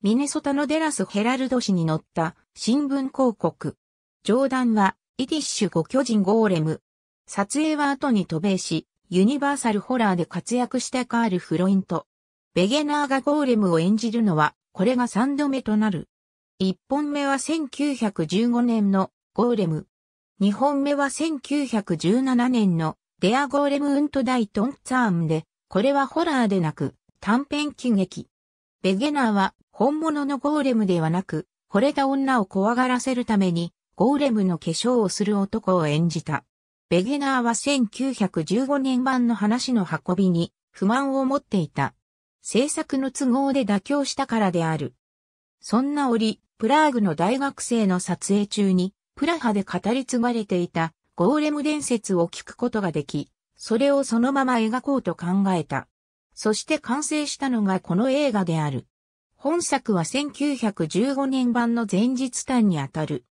ミネソタのデラス・ヘラルド氏に載った新聞広告。上段は、イディッシュ5巨人ゴーレム。撮影は後に渡米し、ユニバーサルホラーで活躍したカール・フロイント。ベゲナーがゴーレムを演じるのは、これが3度目となる。1本目は1915年のゴーレム。2本目は1917年のデア・ゴーレム・ウント・ダイ・トン・ツァームで、これはホラーでなく短編喜劇。ベゲナーは本物のゴーレムではなく、惚れた女を怖がらせるために、ゴーレムの化粧をする男を演じた。ベゲナーは1915年版の話の運びに不満を持っていた。制作の都合で妥協したからである。そんな折、プラーグの大学生の撮影中に、プラハで語り継がれていたゴーレム伝説を聞くことができ、それをそのまま描こうと考えた。そして完成したのがこの映画である。本作は1915年版の前日譚にあたる。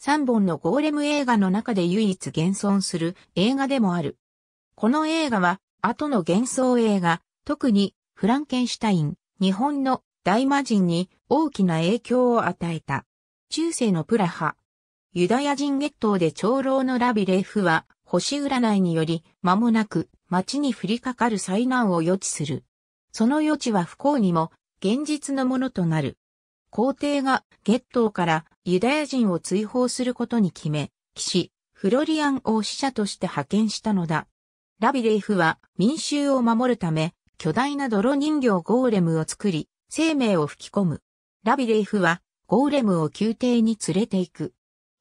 3本のゴーレム映画の中で唯一現存する映画でもある。この映画は、後の幻想映画、特にフランケンシュタイン、日本の大魔人に大きな影響を与えた。中世のプラハ。ユダヤ人月頭で長老のラビレフは、星占いにより、間もなく、町に降りかかる災難を予知する。その予知は不幸にも、現実のものとなる。皇帝が月頭からユダヤ人を追放することに決め、騎士、フロリアンを使者として派遣したのだ。ラビレイフは民衆を守るため、巨大な泥人形ゴーレムを作り、生命を吹き込む。ラビレイフはゴーレムを宮廷に連れて行く。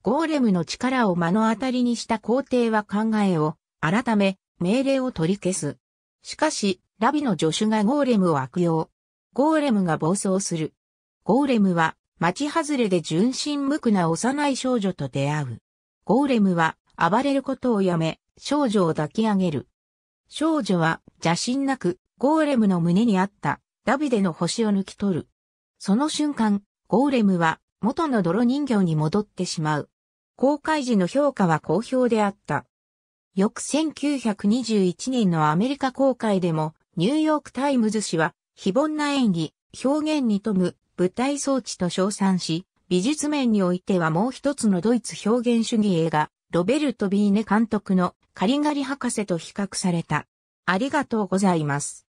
ゴーレムの力を目の当たりにした皇帝は考えを、改め、命令を取り消す。しかし、ラビの助手がゴーレムを悪用。ゴーレムが暴走する。ゴーレムは、町外れで純真無垢な幼い少女と出会う。ゴーレムは、暴れることをやめ、少女を抱き上げる。少女は、邪神なく、ゴーレムの胸にあった、ダビデの星を抜き取る。その瞬間、ゴーレムは、元の泥人形に戻ってしまう。公開時の評価は好評であった。翌1921年のアメリカ公開でも、ニューヨークタイムズ紙は非凡な演技、表現に富む舞台装置と称賛し、美術面においてはもう一つのドイツ表現主義映画、ロベルト・ビーネ監督のカリガリ博士と比較された。ありがとうございます。